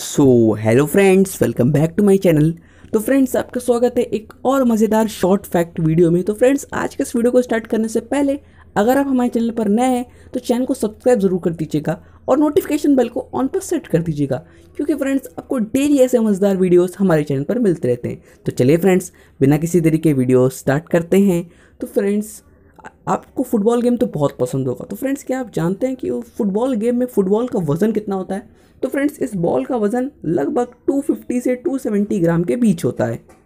so hello friends welcome back to my channel तो friends आपका स्वागत है एक और मज़ेदार शॉर्ट फैक्ट वीडियो में तो फ्रेंड्स आज के इस वीडियो को स्टार्ट करने से पहले अगर आप हमारे चैनल पर नए हैं तो चैनल को सब्सक्राइब जरूर कर दीजिएगा और नोटिफिकेशन बेल को ऑन पर सेट कर दीजिएगा क्योंकि फ्रेंड्स आपको डेली ऐसे मज़ेदार वीडियोस हमारे चैनल पर मिलते रहते हैं तो चलिए फ्रेंड्स बिना किसी तरीके वीडियो स्टार्ट करते हैं तो फ्रेंड्स आपको फुटबॉल गेम तो बहुत पसंद होगा तो फ्रेंड्स क्या आप जानते हैं कि फुटबॉल गेम में फुटबॉल का वज़न कितना होता है तो फ्रेंड्स इस बॉल का वज़न लगभग 250 से 270 ग्राम के बीच होता है